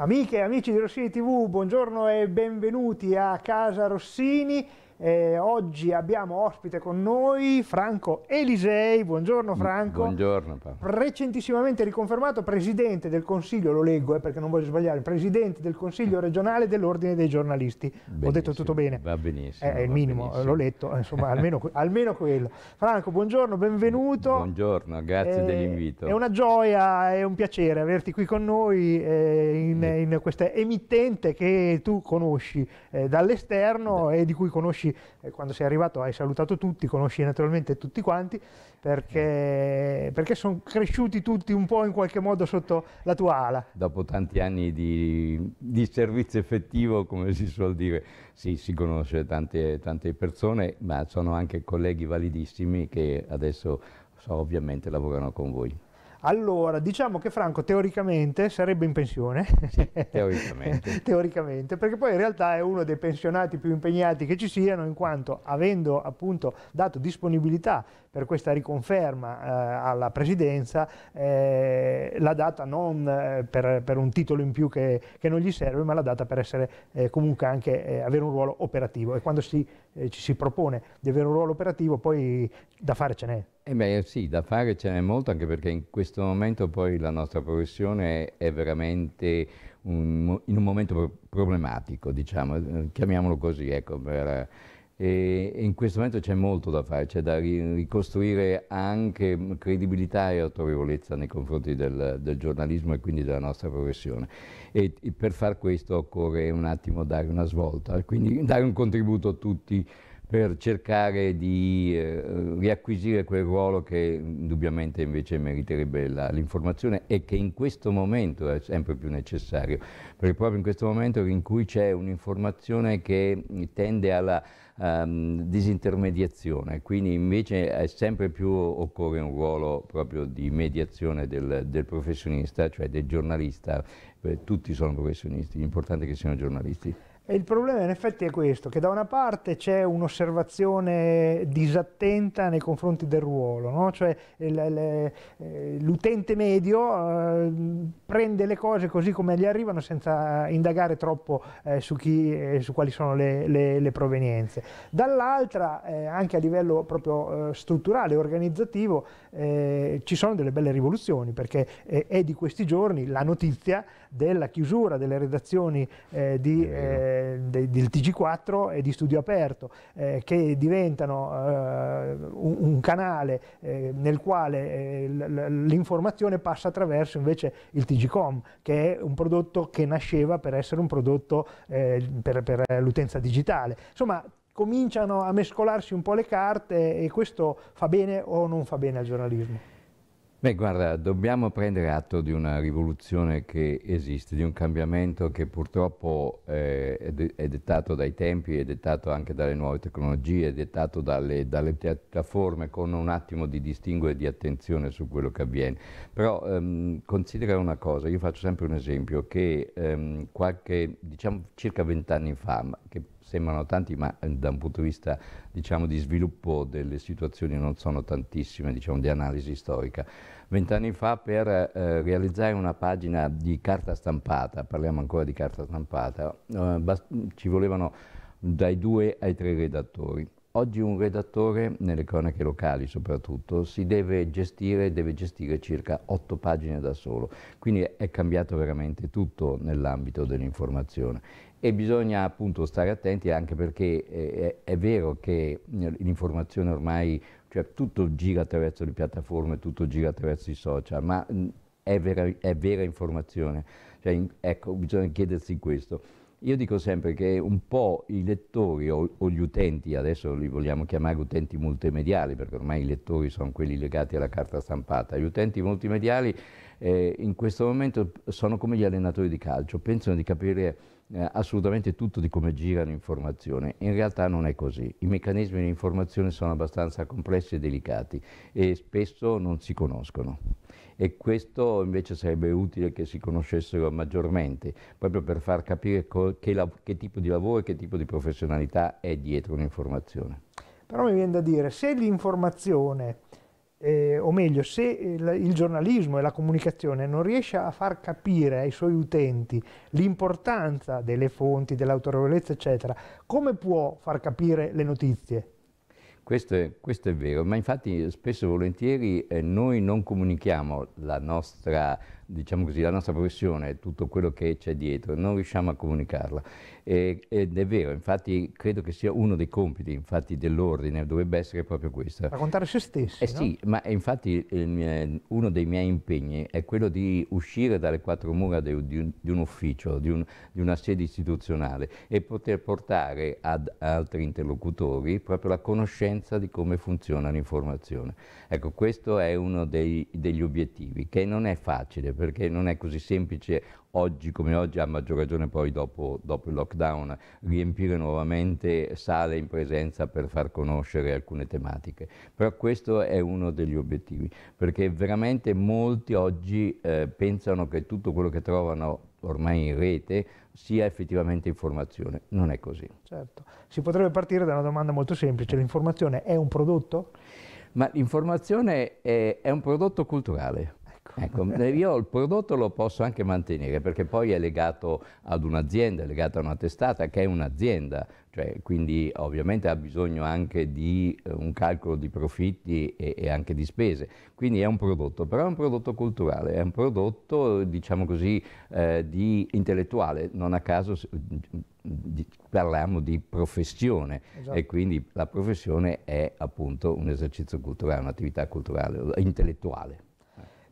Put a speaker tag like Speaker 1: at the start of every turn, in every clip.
Speaker 1: Amiche e amici di Rossini TV, buongiorno e benvenuti a Casa Rossini. Eh, oggi abbiamo ospite con noi Franco Elisei, buongiorno mm, Franco.
Speaker 2: Buongiorno Paolo.
Speaker 1: Recentissimamente riconfermato presidente del Consiglio, lo leggo eh, perché non voglio sbagliare, presidente del Consiglio regionale dell'Ordine dei giornalisti. Benissimo, Ho detto tutto bene?
Speaker 2: Va benissimo. Eh,
Speaker 1: è eh, il minimo, l'ho letto, eh, insomma almeno, almeno, quello. Franco, buongiorno, benvenuto.
Speaker 2: Buongiorno, grazie eh, dell'invito. È
Speaker 1: una gioia, è un piacere averti qui con noi in, in questa emittente che tu conosci dall'esterno e di cui conosci amici, quando sei arrivato hai salutato tutti, conosci naturalmente tutti quanti, perché, eh. perché sono cresciuti tutti un po' in qualche modo sotto la tua ala.
Speaker 2: Dopo tanti anni di, di servizio effettivo, come si suol dire, sì, si conosce tante, tante persone, ma sono anche colleghi validissimi che adesso so, ovviamente lavorano con voi.
Speaker 1: Allora, diciamo che Franco teoricamente sarebbe in pensione. Sì, teoricamente. teoricamente, perché poi in realtà è uno dei pensionati più impegnati che ci siano, in quanto avendo appunto dato disponibilità per questa riconferma eh, alla presidenza, eh, l'ha data non eh, per, per, un titolo in più che, che non gli serve, ma l'ha data per essere eh, comunque anche eh, avere un ruolo operativo. E quando si eh, ci si propone di avere un ruolo operativo, poi da fare ce n'è.
Speaker 2: Eh beh sì, da fare ce n'è molto anche perché in questo momento poi la nostra professione è veramente un, in un momento problematico, diciamo, eh, chiamiamolo così, ecco, per, e, in questo momento c'è molto da fare, c'è da ricostruire anche mm, credibilità e autorevolezza nei confronti del, del giornalismo e quindi della nostra professione e, e per far questo occorre un attimo dare una svolta, quindi dare un contributo a tutti per cercare di eh, riacquisire quel ruolo che indubbiamente invece meriterebbe l'informazione e che in questo momento è sempre più necessario, perché proprio in questo momento in cui c'è un'informazione che tende alla um, disintermediazione, quindi invece è sempre più occorre un ruolo proprio di mediazione del, del professionista, cioè del giornalista, Beh, tutti sono professionisti, l'importante è che siano giornalisti.
Speaker 1: E il problema in effetti è questo, che da una parte c'è un'osservazione disattenta nei confronti del ruolo, no? cioè eh, l'utente medio eh, prende le cose così come gli arrivano senza indagare troppo eh, su, chi, su, quali sono le, le, le provenienze. Dall'altra, anche a livello proprio strutturale e organizzativo, ci sono delle belle rivoluzioni, perché è di questi giorni la notizia della chiusura delle redazioni eh, di, eh, de, del TG4 e di Studio Aperto, eh, che diventano eh, un, un, canale eh, nel quale eh, l'informazione passa attraverso invece il TGcom, che è un prodotto che nasceva per essere un prodotto per, per l'utenza digitale. Insomma, cominciano a mescolarsi un po' le carte e questo fa bene o non fa bene al giornalismo?
Speaker 2: Beh, guarda, dobbiamo prendere atto di una rivoluzione che esiste, di un cambiamento che purtroppo eh, è, dettato dai tempi, è dettato anche dalle nuove tecnologie, è dettato dalle, dalle piattaforme con un attimo di distinguo e di attenzione su quello che avviene. Però ehm, considera una cosa, io faccio sempre un esempio che ehm, qualche, diciamo circa vent'anni fa, che sembrano tanti, ma eh, da un punto di vista diciamo, di sviluppo delle situazioni non sono tantissime, diciamo, di analisi storica. Vent'anni fa per eh, realizzare una pagina di carta stampata, parliamo ancora di carta stampata, eh, ci volevano dai due ai tre redattori. Oggi un redattore, nelle cronache locali soprattutto, si deve gestire, deve gestire circa otto pagine da solo, quindi è cambiato veramente tutto nell'ambito dell'informazione e bisogna appunto stare attenti anche perché eh, è, è vero che l'informazione ormai, cioè tutto gira attraverso le piattaforme, tutto gira attraverso i social, ma mm, è vera, è vera informazione, cioè, ecco, bisogna chiedersi questo. Io dico sempre che un po' i lettori o, o, gli utenti, adesso li vogliamo chiamare utenti multimediali perché ormai i lettori sono quelli legati alla carta stampata, gli utenti multimediali eh, in questo momento sono come gli allenatori di calcio, pensano di capire eh, assolutamente tutto di come gira l'informazione. In realtà non è così. I meccanismi di informazione sono abbastanza complessi e delicati e spesso non si conoscono. E questo invece sarebbe utile che si conoscessero maggiormente, proprio per far capire che, che tipo di lavoro e che tipo di professionalità è dietro un'informazione.
Speaker 1: Però mi viene da dire, se l'informazione eh, o meglio, se il giornalismo e la comunicazione non riesce a far capire ai suoi utenti l'importanza delle fonti, dell'autorevolezza, eccetera, come può far capire le notizie?
Speaker 2: Questo è, questo è vero, ma infatti spesso e volentieri eh, noi non comunichiamo la nostra diciamo così, la nostra professione e tutto quello che c'è dietro, non riusciamo a comunicarla. E, ed è vero, infatti credo che sia uno dei compiti dell'ordine, dovrebbe essere proprio questo. Raccontare
Speaker 1: se stessi. Eh no? sì,
Speaker 2: ma eh, infatti mio, uno dei miei impegni è quello di uscire dalle quattro mura de, di, un, di, un, ufficio, di, un, di, una sede istituzionale e poter portare ad altri interlocutori proprio la conoscenza di come funziona l'informazione. Ecco, questo è uno dei, degli obiettivi, che non è facile perché non è così semplice oggi come oggi, a maggior ragione poi dopo, dopo, il lockdown, riempire nuovamente sale in presenza per far conoscere alcune tematiche. Però questo è uno degli obiettivi, perché veramente molti oggi eh, pensano che tutto quello che trovano ormai in rete sia effettivamente informazione. Non è così.
Speaker 1: Certo. Si potrebbe partire da una domanda molto semplice, l'informazione è un prodotto?
Speaker 2: Ma l'informazione è, è un prodotto culturale Ecco, ecco eh, io il prodotto lo posso anche mantenere perché poi è legato ad un'azienda, è legato a una testata che è un'azienda, cioè, quindi ovviamente ha bisogno anche di eh, un calcolo di profitti e, e, anche di spese, quindi è un prodotto, però è un prodotto culturale, è un prodotto diciamo così eh, di intellettuale, non a caso parliamo di professione esatto. e quindi la professione è appunto un esercizio culturale, un'attività culturale, intellettuale.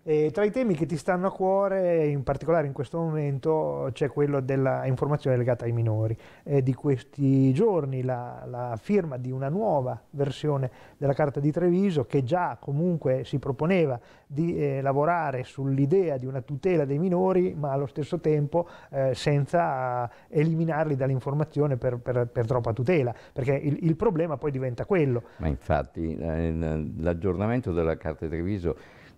Speaker 1: E tra i temi che ti stanno a cuore, in particolare in questo momento, c'è quello dell'informazione legata ai minori. Eh, di questi giorni la, la, firma di una nuova versione della Carta di Treviso che già comunque si proponeva di eh, lavorare sull'idea di una tutela dei minori, ma allo stesso tempo eh, senza eliminarli dall'informazione per, per, per, troppa tutela, perché il, il, problema poi diventa quello.
Speaker 2: Ma infatti eh, l'aggiornamento della Carta di Treviso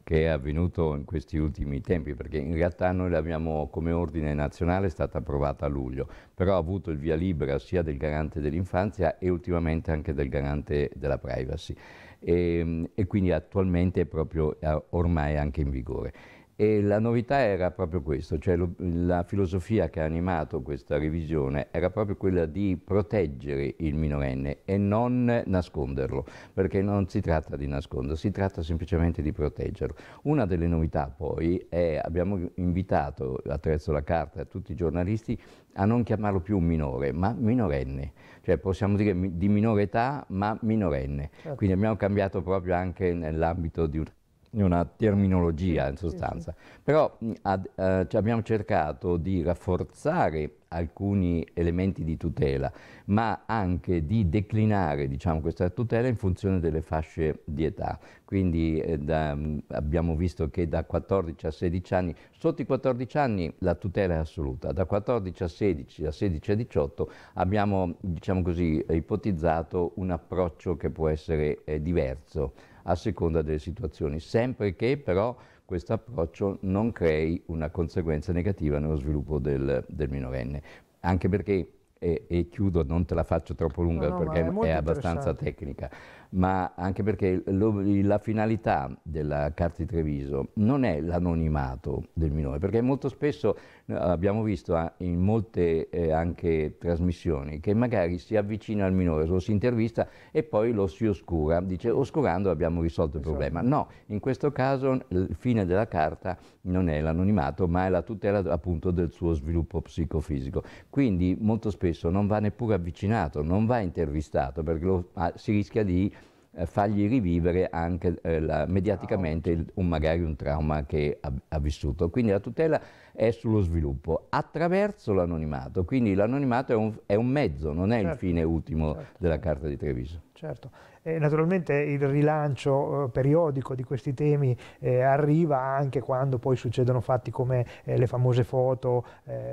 Speaker 2: che è avvenuto in questi ultimi tempi, perché in realtà noi l'abbiamo come ordine nazionale, è stata approvata a luglio, però ha avuto il via libera sia del garante dell'infanzia e ultimamente anche del garante della privacy e, ehm, e quindi attualmente è proprio eh, ormai anche in vigore. E la novità era proprio questo, cioè lo, la filosofia che ha animato questa revisione era proprio quella di proteggere il minorenne e non nasconderlo, perché non si tratta di nasconderlo, si tratta semplicemente di proteggerlo. Una delle novità poi è, abbiamo invitato attraverso la carta tutti i giornalisti a non chiamarlo più minore, ma minorenne, cioè possiamo dire di minore età, ma minorenne. Certo. Quindi abbiamo cambiato proprio anche nell'ambito di una una terminologia in sostanza, sì, sì. però ad, eh, abbiamo cercato di rafforzare alcuni elementi di tutela, ma anche di declinare diciamo, questa tutela in funzione delle fasce di età. Quindi eh, da, abbiamo visto che da 14 a 16 anni, sotto i 14 anni la tutela è assoluta, da 14 a 16, da 16 a 18 abbiamo diciamo così, ipotizzato un approccio che può essere eh, diverso a seconda delle situazioni, sempre che però questo approccio non crei una conseguenza negativa nello sviluppo del, del minorenne, anche perché e, e, chiudo, non te la faccio troppo lunga no, no, perché è, è abbastanza tecnica, ma anche perché lo, la finalità della Carta di Treviso non è l'anonimato del minore, perché molto spesso eh, abbiamo visto eh, in molte eh, anche trasmissioni che magari si avvicina al minore, lo si intervista e poi lo si oscura, dice oscurando abbiamo risolto il esatto. problema. No, in questo caso il fine della Carta non è l'anonimato, ma è la tutela appunto del suo sviluppo psicofisico. Quindi molto spesso non va neppure avvicinato, non va intervistato, perché lo, ah, si rischia di eh, fargli rivivere anche eh, la, mediaticamente il, un, magari un trauma che ha, ha, vissuto. Quindi la tutela è sullo sviluppo attraverso l'anonimato, quindi l'anonimato è, è un, mezzo, non è certo, il fine ultimo certo. della Carta di Treviso.
Speaker 1: Certo. naturalmente il rilancio eh, periodico di questi temi eh, arriva anche quando poi succedono fatti come eh, le famose foto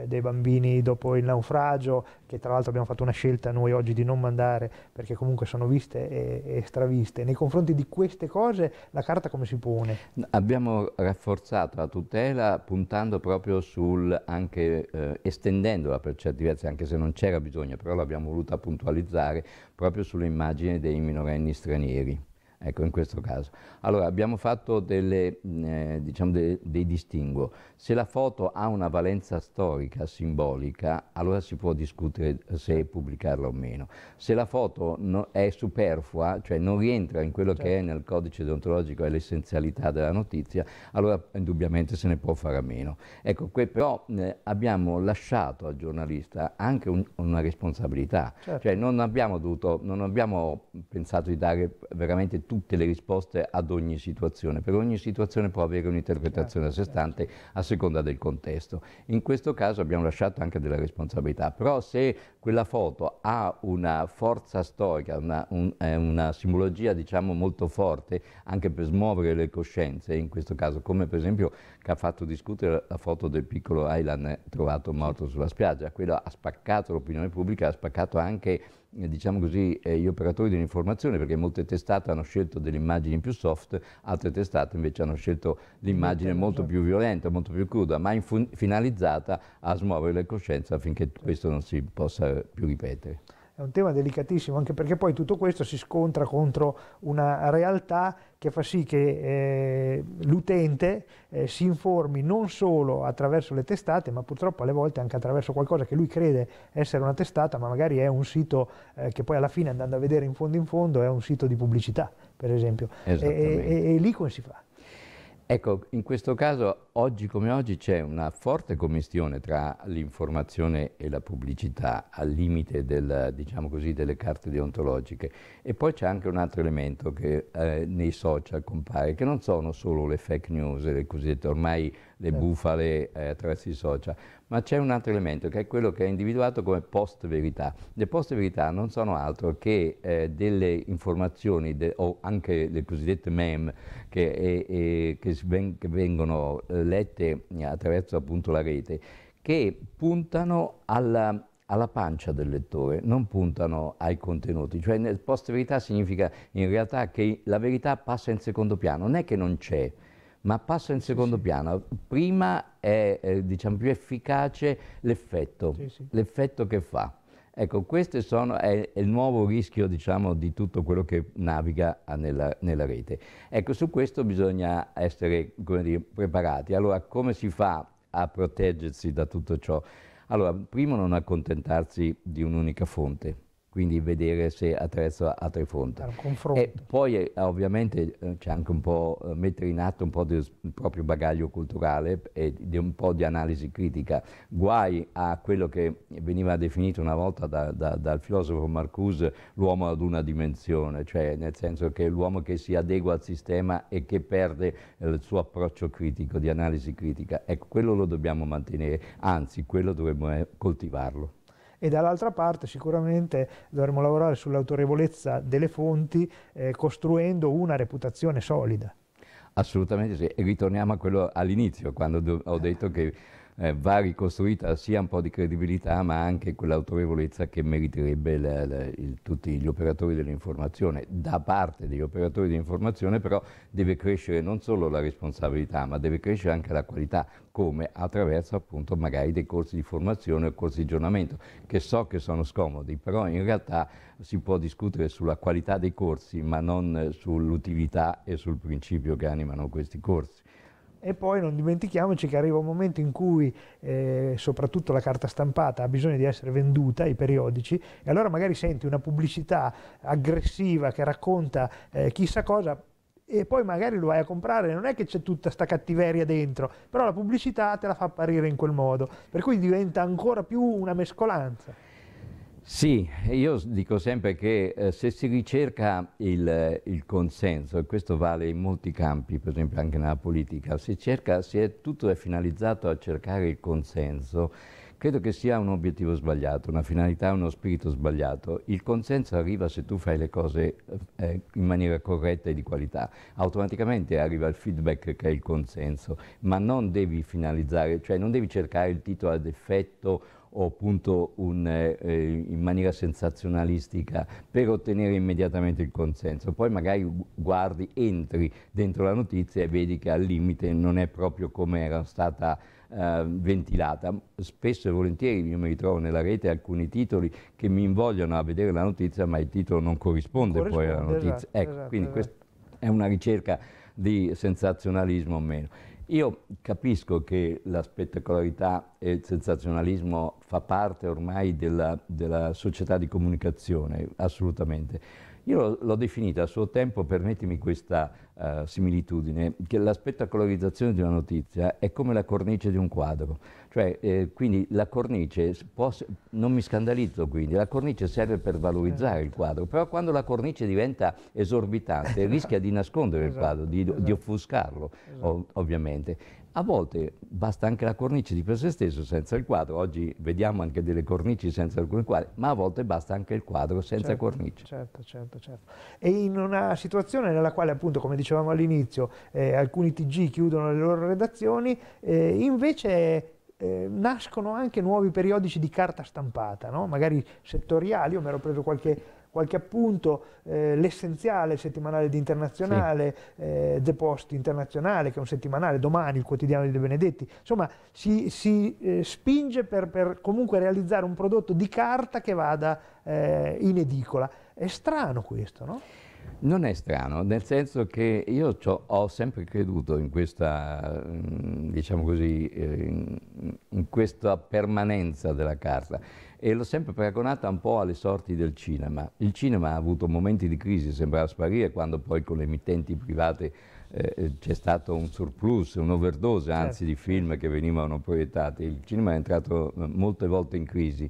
Speaker 1: dei bambini dopo il naufragio, che tra l'altro abbiamo fatto una scelta noi oggi di non mandare perché comunque sono viste e, e straviste. Nei confronti di queste cose la carta come si pone?
Speaker 2: Abbiamo rafforzato la tutela puntando proprio sul, anche eh, estendendola per certi versi, anche se non c'era bisogno, però l'abbiamo voluta puntualizzare proprio sulle immagini dei minorenni stranieri. Ecco, in questo caso. Allora, abbiamo fatto delle, eh, diciamo de, dei distinguo. Se la foto ha una valenza storica, simbolica, allora si può discutere se pubblicarla o meno. Se la foto no, è superflua, cioè non rientra in quello certo. che è certo. nel codice deontologico e l'essenzialità della notizia, allora indubbiamente se ne può fare a meno. Ecco, que, però eh, abbiamo lasciato al giornalista anche un, una responsabilità. Certo. Cioè non abbiamo, dovuto, non abbiamo pensato di dare veramente tutte le risposte ad ogni situazione, per ogni situazione può avere un'interpretazione a certo, sé certo. stante a seconda del contesto. In questo caso abbiamo lasciato anche della responsabilità, però se quella foto ha una forza storica, una, un, eh, una simbologia diciamo molto forte anche per smuovere le coscienze, in questo caso come per esempio che ha fatto discutere la foto del piccolo Aylan eh, trovato morto sulla spiaggia. Quello ha spaccato l'opinione pubblica, ha spaccato anche eh, diciamo così, eh, gli operatori dell'informazione, perché molte testate hanno scelto delle immagini più soft, altre testate invece hanno scelto l'immagine molto più violenta, molto più cruda, ma finalizzata a smuovere le coscienze affinché questo non si possa più ripetere
Speaker 1: è un tema delicatissimo, anche perché poi tutto questo si scontra contro una realtà che fa sì che eh, l'utente eh, si informi non solo attraverso le testate, ma purtroppo alle volte anche attraverso qualcosa che lui crede essere una testata, ma magari è un sito eh, che poi alla fine andando a vedere in fondo in fondo è un sito di pubblicità, per esempio. E, e, e, e lì come si fa?
Speaker 2: Ecco, in questo caso oggi come oggi c'è una forte commistione tra l'informazione e la pubblicità al limite del, diciamo così, delle carte deontologiche e poi c'è anche un altro elemento che eh, nei social compare che non sono solo le fake news, le cosiddette ormai le certo. bufale eh, attraverso i social, ma c'è un altro elemento che è quello che è individuato come post-verità. Le post-verità non sono altro che eh, delle informazioni de, o anche le cosiddette meme che, e, e, che, ven che vengono eh, lette attraverso appunto la rete che puntano alla, alla pancia del lettore, non puntano ai contenuti, cioè post-verità significa in realtà che la verità passa in secondo piano, non è che non c'è, ma passa in secondo sì, piano. Prima è eh, diciamo, più efficace l'effetto, sì, l'effetto che fa. Ecco, questo è, è, il nuovo rischio diciamo, di tutto quello che naviga ah, nella, nella, rete. Ecco, su questo bisogna essere dire, preparati. Allora, come si fa a proteggersi da tutto ciò? Allora, primo non accontentarsi di un'unica fonte, quindi vedere se attraverso altre fonti. E poi eh, ovviamente eh, c'è anche un po' eh, mettere in atto un po' del proprio bagaglio culturale e di un po' di analisi critica. Guai a quello che veniva definito una volta da, da, dal filosofo Marcuse l'uomo ad una dimensione, cioè nel senso che l'uomo che si adegua al sistema e che perde il suo approccio critico, di analisi critica. Ecco, quello lo dobbiamo mantenere, anzi quello dovremmo coltivarlo
Speaker 1: e dall'altra parte sicuramente dovremmo lavorare sull'autorevolezza delle fonti eh, costruendo una reputazione solida.
Speaker 2: Assolutamente sì, e ritorniamo a quello all'inizio, quando ho detto che eh, va ricostruita sia un po' di credibilità ma anche quell'autorevolezza che meriterebbe la, la, il, tutti gli operatori dell'informazione. Da parte degli operatori dell'informazione però deve crescere non solo la responsabilità ma deve crescere anche la qualità come attraverso appunto magari dei corsi di formazione o corsi di aggiornamento che so che sono scomodi però in realtà si può discutere sulla qualità dei corsi ma non sull'utilità e sul principio che animano questi corsi.
Speaker 1: E poi non dimentichiamoci che arriva un momento in cui eh, soprattutto la carta stampata ha bisogno di essere venduta, i periodici, e allora magari senti una pubblicità aggressiva che racconta eh, chissà cosa, e poi magari lo vai a comprare, non è che c'è tutta sta cattiveria dentro, però la pubblicità te la fa apparire in quel modo, per cui diventa ancora più una mescolanza.
Speaker 2: Sì, io dico sempre che eh, se si ricerca il, il, consenso, e questo vale in molti campi, per esempio anche nella politica, se, cerca, se tutto è finalizzato a cercare il consenso, credo che sia un obiettivo sbagliato, una finalità, uno spirito sbagliato. Il consenso arriva se tu fai le cose eh, eh in maniera corretta e di qualità. Automaticamente arriva il feedback che è il consenso, ma non devi finalizzare, cioè non devi cercare il titolo ad effetto o appunto un, eh, eh, in maniera sensazionalistica per ottenere immediatamente il consenso. Poi magari guardi, entri dentro la notizia e vedi che al limite non è proprio come era stata eh, ventilata. Spesso e volentieri io mi ritrovo nella rete alcuni titoli che mi invogliono a vedere la notizia ma il titolo non corrisponde, corrisponde poi alla notizia. Esatto, ecco, esatto, quindi esatto. questa è una ricerca di sensazionalismo o meno. Io capisco che la spettacolarità e il sensazionalismo fa parte ormai della, della società di comunicazione, assolutamente io l'ho definita a suo tempo, permettimi questa uh, similitudine, che la spettacolarizzazione di una notizia è come la cornice di un quadro. Cioè, eh, quindi la cornice, può, non mi scandalizzo quindi, la cornice serve per valorizzare esatto. il quadro, però quando la cornice diventa esorbitante rischia di nascondere esatto. il quadro, di, esatto. di offuscarlo esatto. ov ovviamente. A volte basta anche la cornice di per se stesso senza il quadro, oggi vediamo anche delle cornici senza alcuni quadri, ma a volte basta anche il quadro senza certo, cornice.
Speaker 1: Certo, certo, certo. E in una situazione nella quale appunto, come dicevamo all'inizio, eh, alcuni TG chiudono le loro redazioni, eh, invece eh, nascono anche nuovi periodici di carta stampata, no? magari settoriali, io mi ero preso qualche qualche appunto, eh, l'essenziale settimanale di Internazionale, sì. eh, The Post Internazionale, che è un settimanale, domani il quotidiano di De Benedetti, insomma si, si eh, spinge per, per, comunque realizzare un prodotto di carta che vada eh, in edicola. È strano questo, no?
Speaker 2: Non è strano, nel senso che io ho sempre creduto in questa, mm, diciamo così, eh, in questa permanenza della carta e l'ho sempre paragonata un po' alle sorti del cinema. Il cinema ha avuto momenti di crisi, sembrava sparire, quando poi con le emittenti private eh, eh c'è stato un surplus, un'overdose anzi certo. di certo. film che venivano proiettati. Il cinema è entrato eh, molte volte in crisi.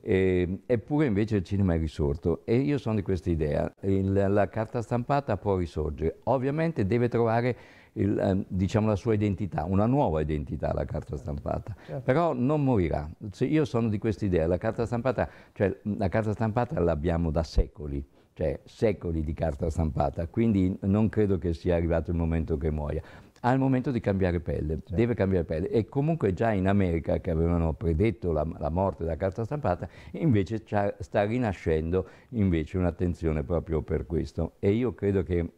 Speaker 2: E, ehm, eppure invece il cinema è risorto e io sono di questa idea, il, la carta stampata può risorgere, ovviamente deve trovare il, ehm, diciamo, la sua identità, una nuova identità la carta stampata. Certo. Però non morirà. Se io sono di questa idea, la carta stampata, cioè, la carta stampata l'abbiamo da secoli cioè secoli di carta stampata, quindi non credo che sia arrivato il momento che muoia al momento di cambiare pelle, certo. deve cambiare pelle e comunque già in America che avevano predetto la, la morte della carta stampata invece sta rinascendo invece un'attenzione proprio per questo e io credo che mm,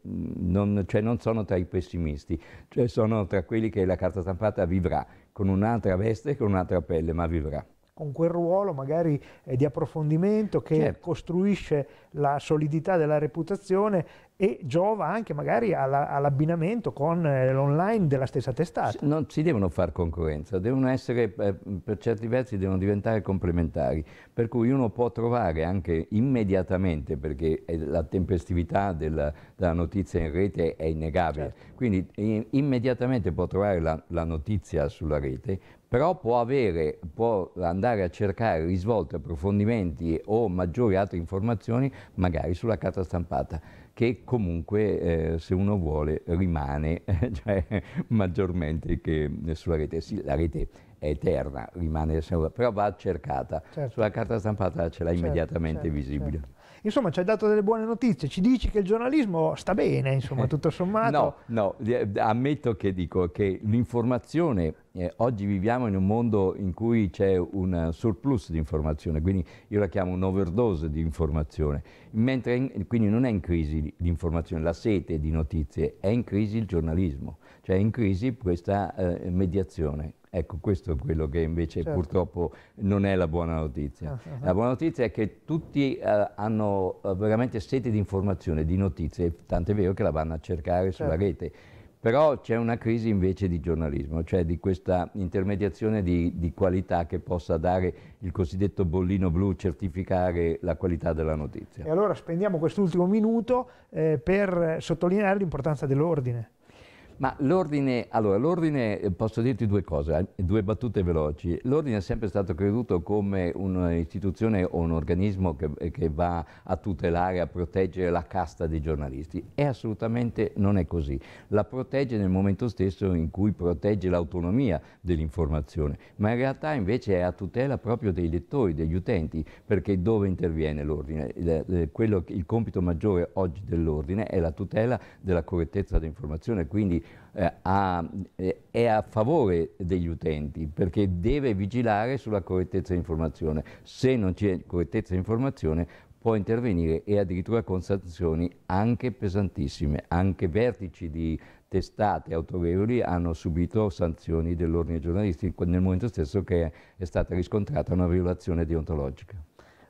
Speaker 2: non, cioè non sono tra i pessimisti, cioè sono tra quelli che la carta stampata vivrà con un'altra veste e con un'altra pelle ma vivrà
Speaker 1: con quel ruolo magari eh, di approfondimento che certo. costruisce la solidità della reputazione e giova anche magari alla, all'abbinamento con eh, l'online della stessa testata.
Speaker 2: Non si devono fare concorrenza, devono essere, eh, per certi versi, devono diventare complementari, per cui uno può trovare anche immediatamente, perché la tempestività della, della notizia in rete è innegabile, certo. quindi immediatamente può trovare la, la notizia sulla rete, però può, avere, può andare a cercare risvolti, approfondimenti o maggiori altre informazioni magari sulla carta stampata che comunque eh, se uno vuole rimane cioè, maggiormente che sulla rete. Sì, la rete è eterna, rimane però va cercata. Certo. Sulla carta stampata ce l'ha certo, immediatamente certo, visibile. Certo.
Speaker 1: Insomma, ci hai dato delle buone notizie, ci dici che il giornalismo sta bene, insomma, eh, tutto sommato.
Speaker 2: no, no, eh, ammetto che dico che l'informazione, eh, oggi viviamo in un mondo in cui c'è un surplus di informazione, quindi io la chiamo un overdose di informazione, in, quindi non è in crisi l'informazione, la sete di notizie, è in crisi il giornalismo cioè in crisi questa eh, mediazione. Ecco, questo è quello che invece certo. purtroppo non è la buona notizia. Ah, ah, ah. la buona notizia è che tutti eh, hanno eh, veramente sete di informazione, di notizie, tant'è vero che la vanno a cercare certo. sulla rete. Però c'è una crisi invece di giornalismo, cioè di questa intermediazione di, di, qualità che possa dare il cosiddetto bollino blu, certificare la qualità della notizia.
Speaker 1: E allora spendiamo quest'ultimo minuto eh, per sottolineare l'importanza dell'ordine.
Speaker 2: Ma l'ordine, allora, l'ordine, eh, posso dirti due cose, eh, due battute veloci. L'ordine è sempre stato creduto come un'istituzione o un organismo che, eh, che va a tutelare, a proteggere la casta dei giornalisti. E assolutamente non è così. La protegge nel momento stesso in cui protegge l'autonomia dell'informazione, ma in realtà invece è a tutela proprio dei lettori, degli utenti, perché dove interviene l'ordine? il, il compito maggiore oggi dell'ordine è la tutela della correttezza dell'informazione, quindi eh, a, eh, è a favore degli utenti perché deve vigilare sulla correttezza di informazione. Se non c'è correttezza di informazione può intervenire e addirittura con sanzioni anche pesantissime, anche vertici di testate autorevoli hanno subito sanzioni dell'ordine giornalistico nel momento stesso che è stata riscontrata una violazione deontologica.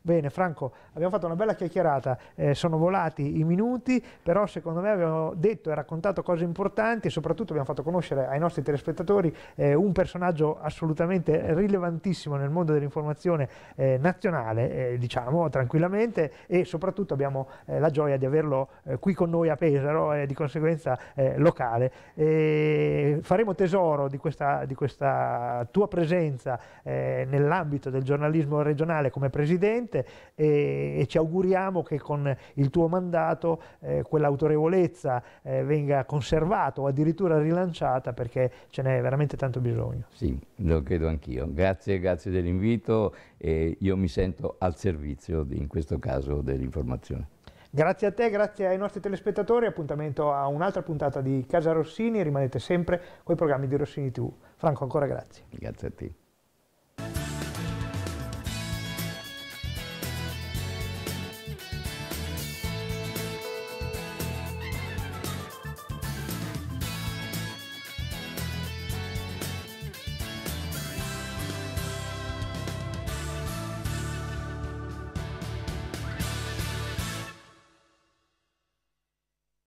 Speaker 1: Bene Franco, abbiamo fatto una bella chiacchierata, eh, sono volati i minuti, però secondo me abbiamo detto e raccontato cose importanti e soprattutto abbiamo fatto conoscere ai nostri telespettatori eh, un personaggio assolutamente rilevantissimo nel mondo dell'informazione eh, nazionale, eh, diciamo tranquillamente, e soprattutto abbiamo eh, la gioia di averlo eh, qui con noi a Pesaro e di conseguenza locale. E faremo tesoro di questa, di questa tua presenza nell'ambito del giornalismo regionale come presidente sicuramente e, e, ci auguriamo che con il tuo mandato eh, quell'autorevolezza eh, venga conservata o addirittura rilanciata perché ce n'è veramente tanto bisogno.
Speaker 2: Sì, lo credo anch'io. Grazie, grazie dell'invito e io mi sento al servizio di, in questo caso dell'informazione.
Speaker 1: Grazie a te, grazie ai nostri telespettatori, appuntamento a un'altra puntata di Casa Rossini, rimanete sempre con i programmi di Rossini TV. Franco, ancora grazie. Grazie a te.